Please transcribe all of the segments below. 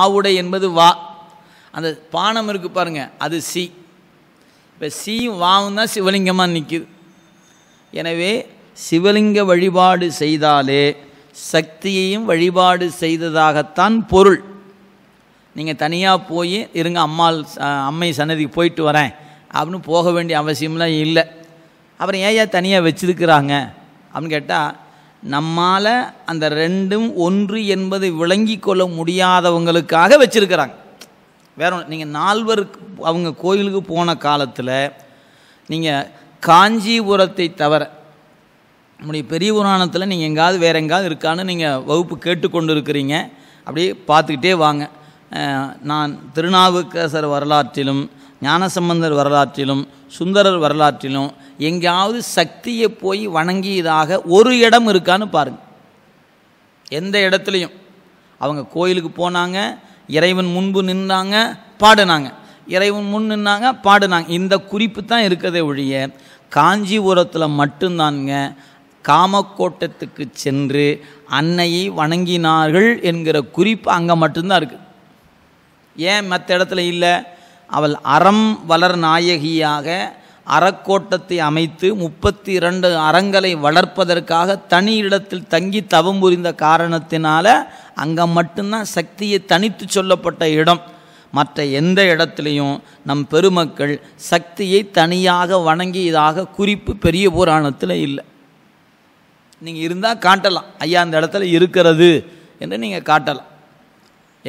ஆவுடை என்பது வா அந்த பானம் இருக்குது பாருங்கள் அது சி இப்போ சீயும் வாவும் தான் சிவலிங்கமாக நிற்கிது எனவே சிவலிங்க வழிபாடு செய்தாலே சக்தியையும் வழிபாடு செய்ததாகத்தான் பொருள் நீங்கள் தனியாக போய் இருங்க அம்மாள் அம்மை சன்னதிக்கு போயிட்டு வரேன் அப்படின்னு போக வேண்டிய அவசியம்லாம் இல்லை அப்புறம் ஏன் தனியாக வச்சுருக்கிறாங்க அப்படின்னு கேட்டால் நம்மால் அந்த ரெண்டும் ஒன்று என்பது விளங்கி கொள்ள முடியாதவங்களுக்காக வச்சுருக்கிறாங்க வேற ஒன்று நீங்கள் நால்வர் அவங்க கோயிலுக்கு போன காலத்தில் நீங்கள் காஞ்சிபுரத்தை தவிர நம்முடைய பெரிய புராணத்தில் நீங்கள் எங்காவது வேறு எங்காவது இருக்கான்னு நீங்கள் வகுப்பு கேட்டுக்கொண்டு இருக்கிறீங்க அப்படியே பார்த்துக்கிட்டே வாங்க நான் திருநாவுக்கரசர் வரலாற்றிலும் ஞானசம்பந்தர் வரலாற்றிலும் சுந்தரர் வரலாற்றிலும் எங்கேயாவது சக்தியை போய் வணங்கியதாக ஒரு இடம் இருக்கான்னு பாருங்கள் எந்த இடத்துலையும் அவங்க கோயிலுக்கு போனாங்க இறைவன் முன்பு நின்றாங்க பாடினாங்க இறைவன் முன் நின்னாங்க பாடினாங்க இந்த குறிப்பு தான் இருக்கதே ஒழிய காஞ்சிபுரத்தில் மட்டும்தானுங்க காமக்கோட்டத்துக்கு சென்று அன்னையை வணங்கினார்கள் என்கிற குறிப்பு அங்கே மட்டும்தான் இருக்குது ஏன் மற்ற இடத்துல இல்லை அவள் அறம் வளர் நாயகியாக அறக்கோட்டத்தை அமைத்து முப்பத்தி இரண்டு அறங்களை வளர்ப்பதற்காக தனி இடத்தில் தங்கி தவம் புரிந்த காரணத்தினால அங்கே மட்டும்தான் சக்தியை தனித்து சொல்லப்பட்ட இடம் மற்ற எந்த இடத்துலையும் நம் பெருமக்கள் சக்தியை தனியாக வணங்கியதாக குறிப்பு பெரிய புராணத்தில் இல்லை நீங்கள் இருந்தால் காட்டலாம் ஐயா அந்த இடத்துல இருக்கிறது என்று நீங்கள் காட்டலாம்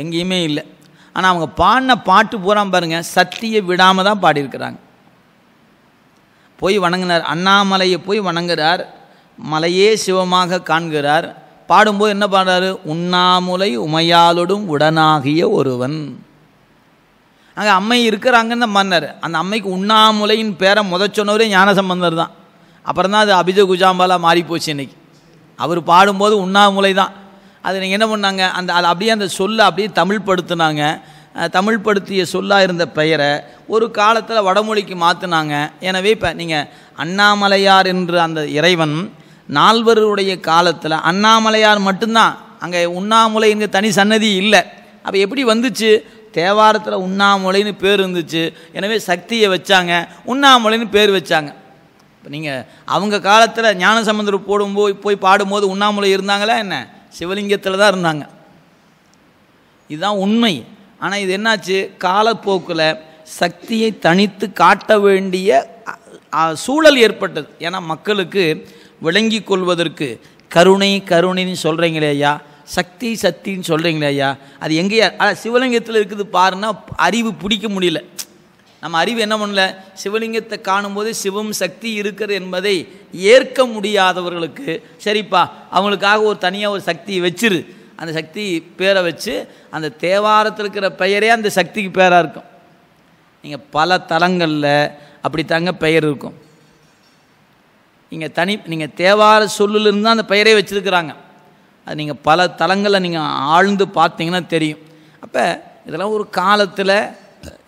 எங்கேயுமே இல்லை ஆனால் அவங்க பாடின பாட்டு பூரா பாருங்கள் சக்தியை விடாமல் தான் பாடியிருக்கிறாங்க போய் வணங்கினார் அண்ணாமலையை போய் வணங்குகிறார் மலையே சிவமாக காண்கிறார் பாடும்போது என்ன பாடுறாரு உண்ணாமுலை உமையாலோடும் உடனாகிய ஒருவன் அங்கே அம்மை இருக்கிறாங்கன்னு மன்னர் அந்த அம்மைக்கு உண்ணாமுலையின் பேரை முத சொன்னவரே ஞானசம்பந்தர் தான் அப்புறம் தான் அது அபிஜ குஜாம்பாலாக மாறிப்போச்சு இன்னைக்கு அவர் பாடும்போது உண்ணாமுலை தான் அது நீங்கள் என்ன பண்ணாங்க அந்த அது அப்படியே அந்த சொல்லை அப்படியே தமிழ் படுத்துனாங்க தமிழ்படுத்திய சொல்லாக இருந்த பெயரை ஒரு காலத்தில் வடமொழிக்கு மாற்றினாங்க எனவே இப்போ நீங்கள் அண்ணாமலையார் என்று அந்த இறைவன் நால்வருடைய காலத்தில் அண்ணாமலையார் மட்டும்தான் அங்கே உண்ணாமுலைங்கிற தனி சன்னதி இல்லை அப்போ எப்படி வந்துச்சு தேவாரத்தில் உண்ணாமுலைன்னு பேர் இருந்துச்சு எனவே சக்தியை வச்சாங்க உண்ணாமுலைன்னு பேர் வச்சாங்க இப்போ நீங்கள் அவங்க காலத்தில் ஞானசம்பந்தர் போடும்போது போய் பாடும்போது உண்ணாமலை இருந்தாங்களா என்ன சிவலிங்கத்தில் தான் இருந்தாங்க இதுதான் உண்மை ஆனால் இது என்னாச்சு காலப்போக்கில் சக்தியை தனித்து காட்ட வேண்டிய சூழல் ஏற்பட்டது ஏன்னா மக்களுக்கு விளங்கி கொள்வதற்கு கருணை கருணைன்னு சொல்கிறீங்களே ஐயா சக்தி சக்தின்னு சொல்கிறீங்களே ஐயா அது எங்கேயா ஆனால் சிவலிங்கத்தில் இருக்குது பாருன்னா அறிவு பிடிக்க முடியல நம்ம அறிவு என்ன பண்ணல சிவலிங்கத்தை காணும்போது சிவம் சக்தி இருக்கிறது என்பதை ஏற்க முடியாதவர்களுக்கு சரிப்பா அவங்களுக்காக ஒரு தனியாக ஒரு சக்தியை வச்சிரு அந்த சக்தி பேரை வச்சு அந்த தேவாரத்தில் இருக்கிற பெயரே அந்த சக்திக்கு பேராக இருக்கும் நீங்கள் பல தலங்களில் அப்படி தாங்க பெயர் இருக்கும் நீங்கள் தனி நீங்கள் தேவார சொல்லிலிருந்து தான் அந்த பெயரே வச்சுருக்குறாங்க அது நீங்கள் பல தலங்களில் நீங்கள் ஆழ்ந்து பார்த்தீங்கன்னா தெரியும் அப்போ இதெல்லாம் ஒரு காலத்தில்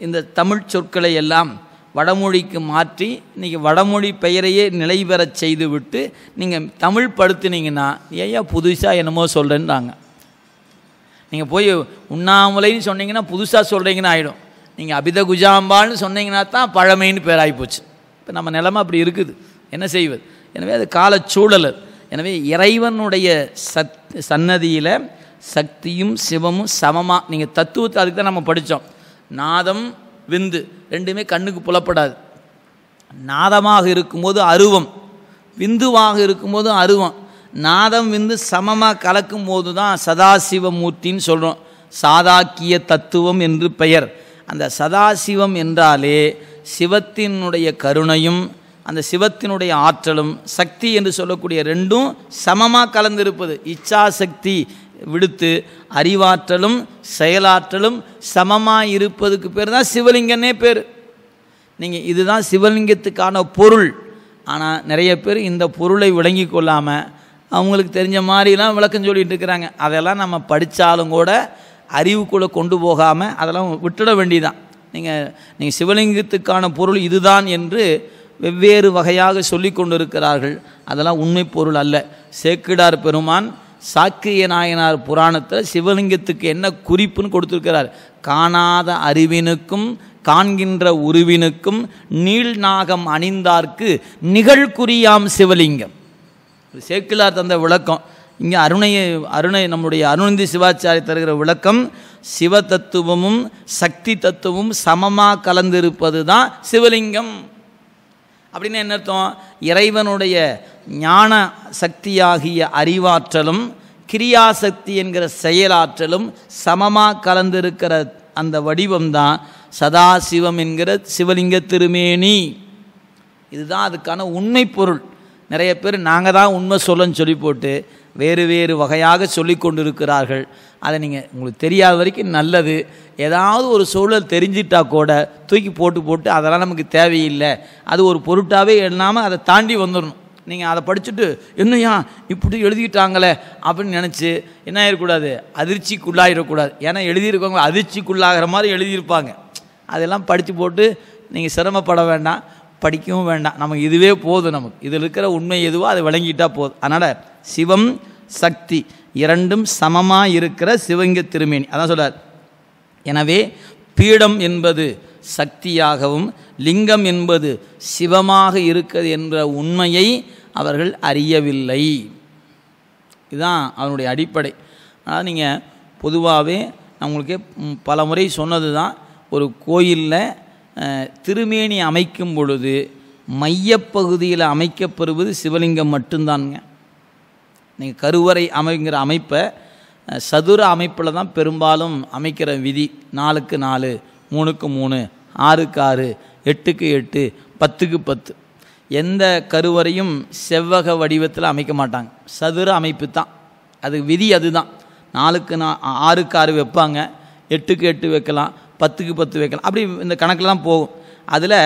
இந்த தமிழ் சொற்களை எல்லாம் வடமொழிக்கு மாற்றி இன்றைக்கி வடமொழி பெயரையே நிலை பெற செய்து விட்டு நீங்கள் தமிழ் படுத்துனீங்கன்னா ஏயா புதுசாக என்னமோ சொல்கிறேன்றாங்க நீங்கள் போய் உண்ணாமலைன்னு சொன்னீங்கன்னா புதுசாக சொல்கிறீங்கன்னு ஆகிடும் நீங்கள் அபித குஜாம்பால்னு சொன்னீங்கன்னா தான் பழமைன்னு பேராகி போச்சு இப்போ நம்ம நிலமை அப்படி இருக்குது என்ன செய்வது எனவே அது காலச்சூழல் எனவே இறைவனுடைய சத் சன்னதியில் சக்தியும் சிவமும் சமமாக நீங்கள் தத்துவத்தை அதுக்கு தான் நம்ம படித்தோம் நாதம் விந்து ரெண்டுமே கண்ணுக்கு புலப்படாது நாதமாக இருக்கும்போது அருவம் விந்துவாக இருக்கும்போது அருவம் நாதம் வந்து சமமாக கலக்கும் போது தான் சதாசிவமூர்த்தின்னு சொல்கிறோம் சாதாக்கிய தத்துவம் என்று பெயர் அந்த சதாசிவம் என்றாலே சிவத்தினுடைய கருணையும் அந்த சிவத்தினுடைய ஆற்றலும் சக்தி என்று சொல்லக்கூடிய ரெண்டும் சமமாக கலந்திருப்பது இச்சாசக்தி விடுத்து அறிவாற்றலும் செயலாற்றலும் சமமாக இருப்பதுக்கு பேர் தான் சிவலிங்கன்னே பேர் நீங்கள் இதுதான் சிவலிங்கத்துக்கான பொருள் ஆனால் நிறைய பேர் இந்த பொருளை விளங்கி கொள்ளாமல் அவங்களுக்கு தெரிஞ்ச மாதிரிலாம் விளக்கம் சொல்லிகிட்டு இருக்கிறாங்க அதெல்லாம் நம்ம படித்தாலும் கூட அறிவுக்குள்ளே கொண்டு போகாமல் அதெல்லாம் விட்டுட வேண்டிதான் நீங்கள் நீங்கள் சிவலிங்கத்துக்கான பொருள் இதுதான் என்று வெவ்வேறு வகையாக சொல்லி கொண்டிருக்கிறார்கள் அதெல்லாம் உண்மை பொருள் அல்ல சேக்கிடார் பெருமான் சாக்கிய நாயனார் புராணத்தில் சிவலிங்கத்துக்கு என்ன குறிப்புன்னு கொடுத்துருக்கிறார் காணாத அறிவினுக்கும் காண்கின்ற உருவினுக்கும் நீள் நாகம் அணிந்தார்க்கு நிகழ்குறியாம் சிவலிங்கம் சேக்கிலார் தந்த விளக்கம் இங்கே அருணையை அருணை நம்முடைய அருணந்தி சிவாச்சாரி தருகிற விளக்கம் சிவ தத்துவமும் சக்தி தத்துவமும் சமமாக கலந்திருப்பது தான் சிவலிங்கம் அப்படின்னு என்ன அர்த்தம் இறைவனுடைய ஞான சக்தியாகிய அறிவாற்றலும் கிரியாசக்தி என்கிற செயலாற்றலும் சமமாக கலந்திருக்கிற அந்த வடிவம்தான் சதாசிவம் என்கிற சிவலிங்க திருமேனி இதுதான் அதுக்கான உண்மை பொருள் நிறைய பேர் நாங்கள் தான் உண்மை சொல்லன்னு சொல்லி போட்டு வேறு வேறு வகையாக சொல்லி கொண்டிருக்கிறார்கள் அதை நீங்கள் உங்களுக்கு தெரியாத வரைக்கும் நல்லது ஏதாவது ஒரு சூழல் தெரிஞ்சிட்டா கூட தூக்கி போட்டு போட்டு அதெல்லாம் நமக்கு தேவையில்லை அது ஒரு பொருட்டாகவே இல்லாமல் அதை தாண்டி வந்துடணும் நீங்கள் அதை படிச்சுட்டு என்னையா இப்படி எழுதிக்கிட்டாங்களே அப்படின்னு நினச்சி என்ன ஆகிடக்கூடாது அதிர்ச்சிக்குள்ளாகிடக்கூடாது ஏன்னா எழுதியிருக்கவங்க அதிர்ச்சிக்குள்ளாகிற மாதிரி எழுதியிருப்பாங்க அதெல்லாம் படித்து போட்டு நீங்கள் சிரமப்பட வேண்டாம் படிக்கவும் வேண்டாம் நமக்கு இதுவே போதும் நமக்கு இதில் இருக்கிற உண்மை எதுவோ அதை விளங்கிட்டால் போதும் அதனால் சிவம் சக்தி இரண்டும் சமமாக இருக்கிற சிவங்க திருமேனி அதான் சொல்கிறார் எனவே பீடம் என்பது சக்தியாகவும் லிங்கம் என்பது சிவமாக இருக்கிறது என்ற உண்மையை அவர்கள் அறியவில்லை இதுதான் அவனுடைய அடிப்படை அதாவது நீங்கள் பொதுவாகவே நம்மளுக்கே பல முறை சொன்னது தான் ஒரு கோயிலில் திருமேனி அமைக்கும் பொழுது மையப்பகுதியில் அமைக்கப்பெறுவது சிவலிங்கம் மட்டும்தானுங்க நீங்கள் கருவறை அமைங்கிற அமைப்பை சதுர அமைப்பில் தான் பெரும்பாலும் அமைக்கிற விதி நாலுக்கு நாலு மூணுக்கு மூணு ஆறுக்கு ஆறு எட்டுக்கு எட்டு பத்துக்கு பத்து எந்த கருவறையும் செவ்வக வடிவத்தில் அமைக்க மாட்டாங்க சதுர அமைப்பு தான் அது விதி அதுதான் நாலுக்கு நா ஆறுக்கு ஆறு வைப்பாங்க எட்டுக்கு எட்டு வைக்கலாம் பத்துக்கு பத்து வைக்கலாம் அப்படி இந்த கணக்கில் தான் போகும் அதில்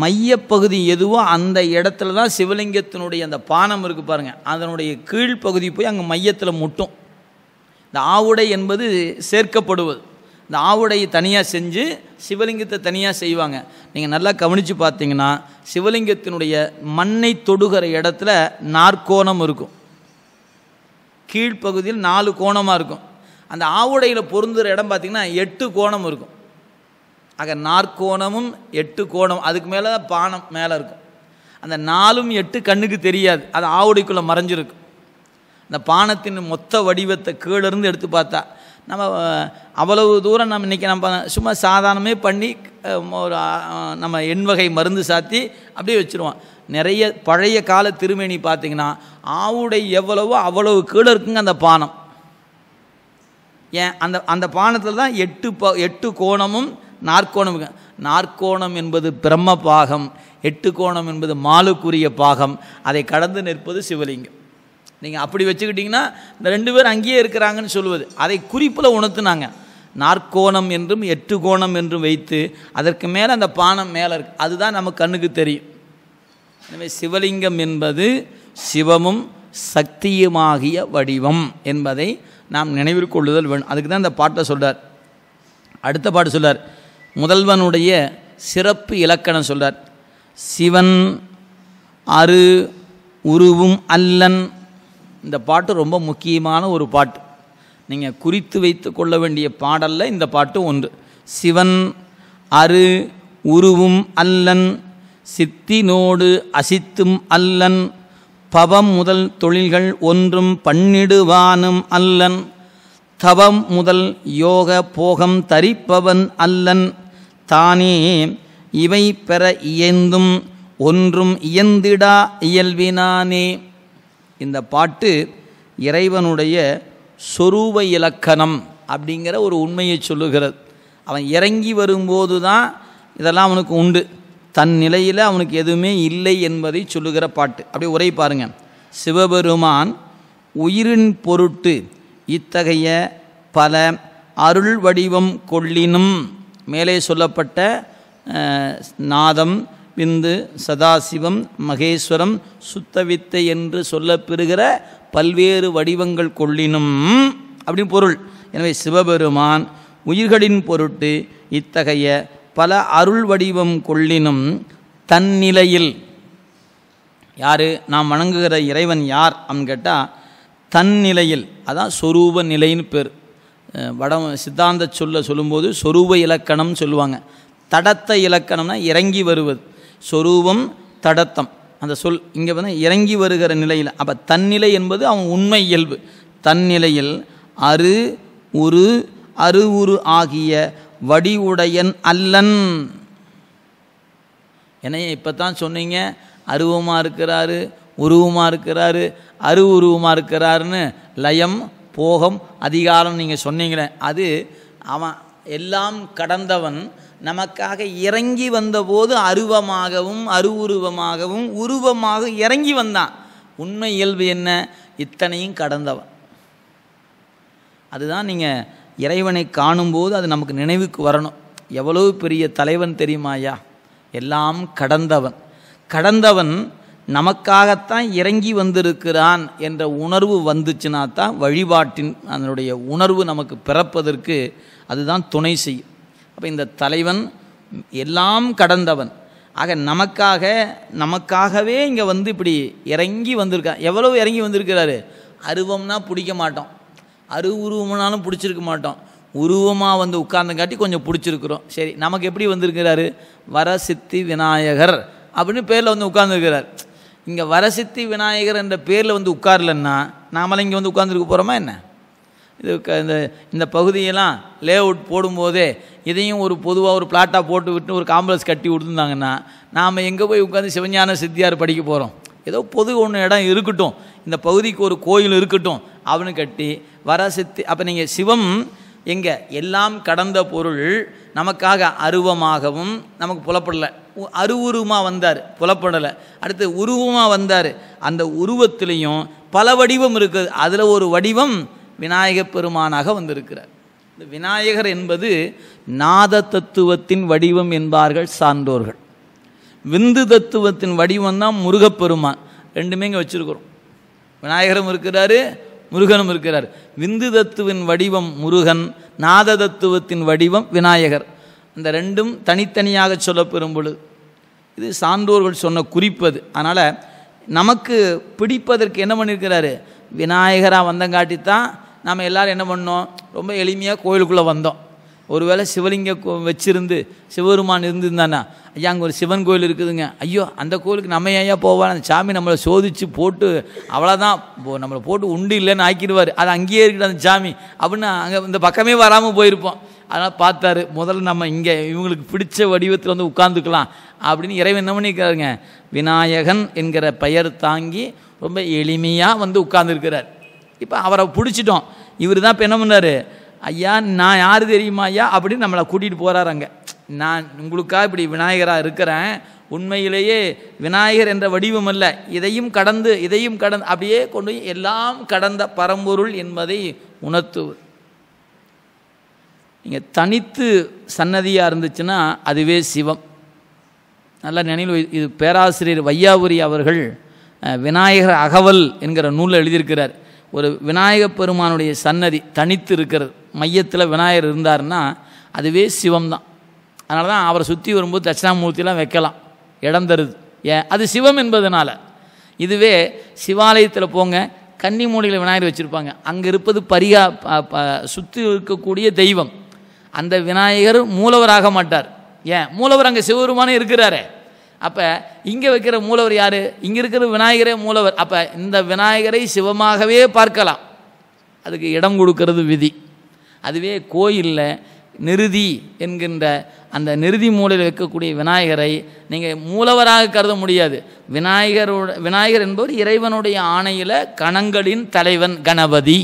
மையப்பகுதி எதுவோ அந்த இடத்துல தான் சிவலிங்கத்தினுடைய அந்த பானம் இருக்குது பாருங்கள் அதனுடைய கீழ்ப்பகுதி போய் அங்கே மையத்தில் முட்டும் இந்த ஆவுடை என்பது சேர்க்கப்படுவது இந்த ஆவுடையை தனியாக செஞ்சு சிவலிங்கத்தை தனியாக செய்வாங்க நீங்கள் நல்லா கவனித்து பார்த்தீங்கன்னா சிவலிங்கத்தினுடைய மண்ணை தொடுகிற இடத்துல நாற்கோணம் இருக்கும் கீழ்ப்பகுதியில் நாலு கோணமாக இருக்கும் அந்த ஆவுடையில் பொருந்துகிற இடம் பார்த்திங்கன்னா எட்டு கோணம் இருக்கும் ஆக நாற்கோணமும் எட்டு கோணம் அதுக்கு மேலே தான் பானம் மேலே இருக்கும் அந்த நாலும் எட்டு கண்ணுக்கு தெரியாது அது ஆவுடைக்குள்ளே மறைஞ்சிருக்கும் அந்த பானத்தின் மொத்த வடிவத்தை கீழேருந்து எடுத்து பார்த்தா நம்ம அவ்வளவு தூரம் நம்ம இன்றைக்கி நம்ம சும்மா சாதாரணமே பண்ணி ஒரு நம்ம எண் வகை மருந்து சாத்தி அப்படியே வச்சுருவோம் நிறைய பழைய கால திருமேனி பார்த்திங்கன்னா ஆவுடை எவ்வளவோ அவ்வளவு கீழே இருக்குங்க அந்த பானம் ஏன் அந்த அந்த பானத்தில் தான் எட்டு ப எட்டு கோணமும் நாற்கோணம் நாற்கோணம் என்பது பிரம்ம பாகம் எட்டு கோணம் என்பது மாலுக்குரிய பாகம் அதை கடந்து நிற்பது சிவலிங்கம் நீங்கள் அப்படி வச்சுக்கிட்டிங்கன்னா இந்த ரெண்டு பேர் அங்கேயே இருக்கிறாங்கன்னு சொல்லுவது அதை குறிப்பில் உணர்த்துனாங்க நாற்கோணம் என்றும் எட்டு கோணம் என்றும் வைத்து அதற்கு மேலே அந்த பானம் மேலே இருக்கு அதுதான் நம்ம கண்ணுக்கு தெரியும் எனவே சிவலிங்கம் என்பது சிவமும் சக்தியுமாகிய வடிவம் என்பதை நாம் நினைவில் கொள்ளுதல் வேணும் அதுக்கு தான் இந்த பாட்டை சொல்கிறார் அடுத்த பாட்டு சொல்கிறார் முதல்வனுடைய சிறப்பு இலக்கணம் சொல்கிறார் சிவன் அரு உருவும் அல்லன் இந்த பாட்டு ரொம்ப முக்கியமான ஒரு பாட்டு நீங்கள் குறித்து வைத்து கொள்ள வேண்டிய பாடலில் இந்த பாட்டு ஒன்று சிவன் அரு உருவும் அல்லன் சித்தினோடு அசித்தும் அல்லன் பவம் முதல் தொழில்கள் ஒன்றும் பண்ணிடுவானும் அல்லன் தவம் முதல் யோக போகம் தரிப்பவன் அல்லன் தானே இவை பெற இயந்தும் ஒன்றும் இயந்திடா இயல்பினானே இந்த பாட்டு இறைவனுடைய சொரூப இலக்கணம் அப்படிங்கிற ஒரு உண்மையை சொல்லுகிறது அவன் இறங்கி வரும்போது தான் இதெல்லாம் அவனுக்கு உண்டு தன் நிலையில் அவனுக்கு எதுவுமே இல்லை என்பதை சொல்லுகிற பாட்டு அப்படியே உரை பாருங்க சிவபெருமான் உயிரின் பொருட்டு இத்தகைய பல அருள் வடிவம் கொள்ளினும் மேலே சொல்லப்பட்ட நாதம் விந்து சதாசிவம் மகேஸ்வரம் சுத்தவித்தை என்று சொல்லப்பெறுகிற பல்வேறு வடிவங்கள் கொள்ளினும் அப்படின்னு பொருள் எனவே சிவபெருமான் உயிர்களின் பொருட்டு இத்தகைய பல அருள் வடிவம் கொள்ளினும் தன்னிலையில் யார் நாம் வணங்குகிற இறைவன் யார் அப்படின்னு கேட்டால் தன்னிலையில் அதான் சொரூப நிலைன்னு பேர் வட சித்தாந்த சொல்ல சொல்லும்போது சொரூப இலக்கணம்னு சொல்லுவாங்க தடத்த இலக்கணம்னா இறங்கி வருவது சொரூபம் தடத்தம் அந்த சொல் இங்கே வந்து இறங்கி வருகிற நிலையில் அப்போ தன்னிலை என்பது அவன் உண்மை இயல்பு தன்னிலையில் அரு உரு அரு உரு ஆகிய வடிவுடையன் அல்லன் என்னைய இப்போ தான் சொன்னீங்க அருவமாக இருக்கிறாரு உருவமாக இருக்கிறாரு அரு உருவமாக இருக்கிறாருன்னு லயம் போகம் அதிகாரம் நீங்கள் சொன்னீங்களே அது அவன் எல்லாம் கடந்தவன் நமக்காக இறங்கி வந்தபோது அருவமாகவும் அருவுருவமாகவும் உருவமாக இறங்கி வந்தான் உண்மை இயல்பு என்ன இத்தனையும் கடந்தவன் அதுதான் நீங்கள் இறைவனை காணும்போது அது நமக்கு நினைவுக்கு வரணும் எவ்வளோ பெரிய தலைவன் தெரியுமாயா எல்லாம் கடந்தவன் கடந்தவன் நமக்காகத்தான் இறங்கி வந்திருக்கிறான் என்ற உணர்வு வந்துச்சுன்னா தான் வழிபாட்டின் அதனுடைய உணர்வு நமக்கு பிறப்பதற்கு அதுதான் துணை செய்யும் அப்போ இந்த தலைவன் எல்லாம் கடந்தவன் ஆக நமக்காக நமக்காகவே இங்கே வந்து இப்படி இறங்கி வந்திருக்கான் எவ்வளவு இறங்கி வந்திருக்கிறாரு அருவம்னா பிடிக்க மாட்டோம் அரு உருவம்னாலும் பிடிச்சிருக்க மாட்டோம் உருவமாக வந்து காட்டி கொஞ்சம் பிடிச்சிருக்கிறோம் சரி நமக்கு எப்படி வந்திருக்கிறாரு வர சித்தி விநாயகர் அப்படின்னு பேரில் வந்து உட்கார்ந்துருக்கிறார் இங்கே வரசித்தி விநாயகர் என்ற பேரில் வந்து உட்கார்லன்னா நாமளும் இங்கே வந்து உட்காந்துருக்க போகிறோமா என்ன இது இந்த இந்த பகுதியெல்லாம் லே அவுட் போடும்போதே இதையும் ஒரு பொதுவாக ஒரு பிளாட்டாக போட்டு விட்டு ஒரு காம்ப்ளெக்ஸ் கட்டி விட்டுருந்தாங்கன்னா நாம் எங்கே போய் உட்காந்து சிவஞான சித்தியார் படிக்க போகிறோம் ஏதோ பொது ஒன்று இடம் இருக்கட்டும் இந்த பகுதிக்கு ஒரு கோயில் இருக்கட்டும் அப்படின்னு கட்டி வரசித்தி அப்போ நீங்கள் சிவம் எங்கே எல்லாம் கடந்த பொருள் நமக்காக அருவமாகவும் நமக்கு புலப்படலை அருவுருவமாக வந்தார் புலப்படலை அடுத்து உருவமாக வந்தார் அந்த உருவத்திலையும் பல வடிவம் இருக்குது அதில் ஒரு வடிவம் விநாயகப் பெருமானாக வந்திருக்கிறார் இந்த விநாயகர் என்பது நாத தத்துவத்தின் வடிவம் என்பார்கள் சான்றோர்கள் விந்து தத்துவத்தின் வடிவம் தான் முருகப்பெருமான் ரெண்டுமே இங்கே வச்சுருக்கிறோம் விநாயகரும் இருக்கிறாரு முருகனும் இருக்கிறார் விந்து தத்துவின் வடிவம் முருகன் நாத தத்துவத்தின் வடிவம் விநாயகர் அந்த ரெண்டும் தனித்தனியாக சொல்லப்பெறும் பொழுது இது சான்றோர்கள் சொன்ன குறிப்பது அதனால் நமக்கு பிடிப்பதற்கு என்ன பண்ணியிருக்கிறாரு விநாயகராக வந்தங்காட்டித்தான் நம்ம எல்லோரும் என்ன பண்ணோம் ரொம்ப எளிமையாக கோயிலுக்குள்ளே வந்தோம் ஒருவேளை சிவலிங்க வச்சுருந்து சிவபெருமான் இருந்திருந்தானா ஐயா அங்கே ஒரு சிவன் கோயில் இருக்குதுங்க ஐயோ அந்த கோயிலுக்கு நம்ம ஏன் போவான் அந்த சாமி நம்மளை சோதித்து போட்டு அவ்வளோதான் நம்மளை போட்டு உண்டு இல்லைன்னு ஆக்கிடுவார் அது அங்கேயே இருக்குது அந்த சாமி அப்படின்னு அங்கே இந்த பக்கமே வராமல் போயிருப்போம் அதனால் பார்த்தாரு முதல்ல நம்ம இங்கே இவங்களுக்கு பிடிச்ச வடிவத்தில் வந்து உட்காந்துக்கலாம் அப்படின்னு இறைவன் என்ன பண்ணிக்கிறாருங்க விநாயகன் என்கிற பெயர் தாங்கி ரொம்ப எளிமையாக வந்து உட்கார்ந்துருக்கிறார் இப்போ அவரை பிடிச்சிட்டோம் இவர் தான் இப்போ என்ன பண்ணார் ஐயா நான் யார் தெரியுமா ஐயா அப்படின்னு நம்மளை கூட்டிகிட்டு போகிறாரங்க நான் உங்களுக்காக இப்படி விநாயகராக இருக்கிறேன் உண்மையிலேயே விநாயகர் என்ற வடிவம் அல்ல இதையும் கடந்து இதையும் கடந்து அப்படியே கொண்டு எல்லாம் கடந்த பரம்பொருள் என்பதை உணர்த்து நீங்கள் தனித்து சன்னதியாக இருந்துச்சுன்னா அதுவே சிவம் நல்லா நினைவு இது பேராசிரியர் வையாபுரி அவர்கள் விநாயகர் அகவல் என்கிற நூலில் எழுதியிருக்கிறார் ஒரு விநாயகப் பெருமானுடைய சன்னதி தனித்து இருக்கிறது மையத்தில் விநாயகர் இருந்தார்னா அதுவே சிவம் தான் அதனால தான் அவரை சுற்றி வரும்போது தட்சிணாமூர்த்திலாம் வைக்கலாம் இடம் தருது ஏன் அது சிவம் என்பதனால் இதுவே சிவாலயத்தில் போங்க கன்னி கன்னிமூடியில் விநாயகர் வச்சுருப்பாங்க அங்கே இருப்பது பரிகா சுற்றி இருக்கக்கூடிய தெய்வம் அந்த விநாயகர் மூலவராக மாட்டார் ஏன் மூலவர் அங்கே சிவபெருமானே இருக்கிறாரே அப்போ இங்கே வைக்கிற மூலவர் யார் இங்கே இருக்கிற விநாயகரே மூலவர் அப்போ இந்த விநாயகரை சிவமாகவே பார்க்கலாம் அதுக்கு இடம் கொடுக்கறது விதி அதுவே கோயிலில் நிறுதி என்கின்ற அந்த நிறுதி மூலையில் வைக்கக்கூடிய விநாயகரை நீங்கள் மூலவராக கருத முடியாது விநாயகரோட விநாயகர் என்பவர் இறைவனுடைய ஆணையில் கணங்களின் தலைவன் கணபதி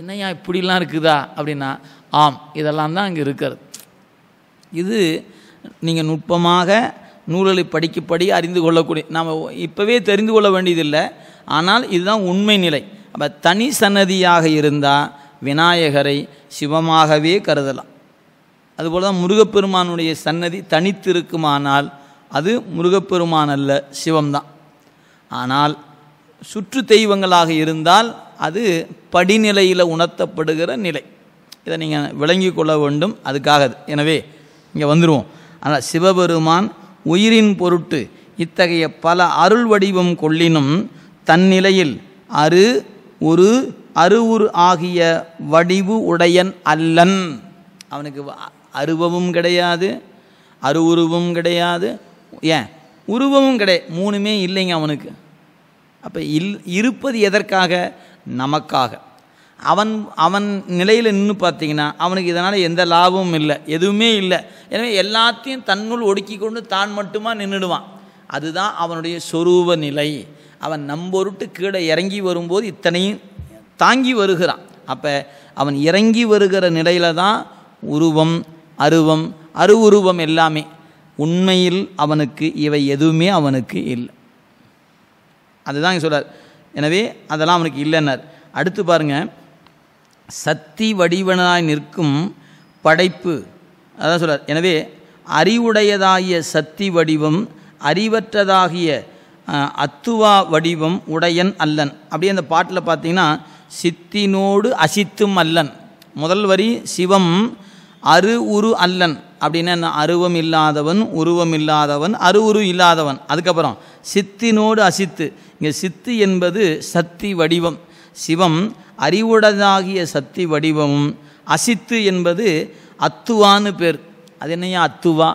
என்னையா இப்படிலாம் இருக்குதா அப்படின்னா ஆம் இதெல்லாம் தான் அங்கே இருக்கிறது இது நீங்கள் நுட்பமாக நூல்களை படிக்கப்படி அறிந்து கொள்ளக்கூடிய நாம் இப்போவே தெரிந்து கொள்ள வேண்டியதில்லை ஆனால் இதுதான் உண்மை நிலை அப்போ தனி சன்னதியாக இருந்தால் விநாயகரை சிவமாகவே கருதலாம் அதுபோல் தான் முருகப்பெருமானுடைய சன்னதி தனித்திருக்குமானால் அது முருகப்பெருமான் அல்ல சிவம்தான் ஆனால் சுற்று தெய்வங்களாக இருந்தால் அது படிநிலையில் உணர்த்தப்படுகிற நிலை இதை நீங்கள் விளங்கி கொள்ள வேண்டும் அதுக்காக எனவே இங்கே வந்துடுவோம் ஆனால் சிவபெருமான் உயிரின் பொருட்டு இத்தகைய பல அருள் வடிவம் கொள்ளினும் தன்னிலையில் அரு ஒரு அருவுரு ஆகிய வடிவு உடையன் அல்லன் அவனுக்கு அருவமும் கிடையாது அருவுருவும் கிடையாது ஏன் உருவமும் கிடையாது மூணுமே இல்லைங்க அவனுக்கு அப்போ இல் இருப்பது எதற்காக நமக்காக அவன் அவன் நிலையில் நின்று பார்த்தீங்கன்னா அவனுக்கு இதனால் எந்த லாபமும் இல்லை எதுவுமே இல்லை எனவே எல்லாத்தையும் தன்னுள் ஒடுக்கி கொண்டு தான் மட்டுமா நின்றுடுவான் அதுதான் அவனுடைய சொரூப நிலை அவன் நம்பொருட்டு கீழே இறங்கி வரும்போது இத்தனையும் தாங்கி வருகிறான் அப்போ அவன் இறங்கி வருகிற நிலையில தான் உருவம் அருவம் அருவுருவம் எல்லாமே உண்மையில் அவனுக்கு இவை எதுவுமே அவனுக்கு இல்லை அதுதான் சொல்கிறார் எனவே அதெல்லாம் அவனுக்கு இல்லைன்னார் அடுத்து பாருங்க சக்தி வடிவனாய் நிற்கும் படைப்பு அதான் சொல்கிறார் எனவே அறிவுடையதாகிய சக்தி வடிவம் அறிவற்றதாகிய அத்துவா வடிவம் உடையன் அல்லன் அப்படியே அந்த பாட்டில் பார்த்தீங்கன்னா சித்தினோடு அசித்தும் அல்லன் முதல் வரி சிவம் அரு உரு அல்லன் அப்படின்னா அருவம் இல்லாதவன் உருவம் இல்லாதவன் அரு உரு இல்லாதவன் அதுக்கப்புறம் சித்தினோடு அசித்து இங்கே சித்து என்பது சக்தி வடிவம் சிவம் அறிவுடனாகிய சக்தி வடிவமும் அசித்து என்பது அத்துவான்னு பேர் அது என்னையா அத்துவா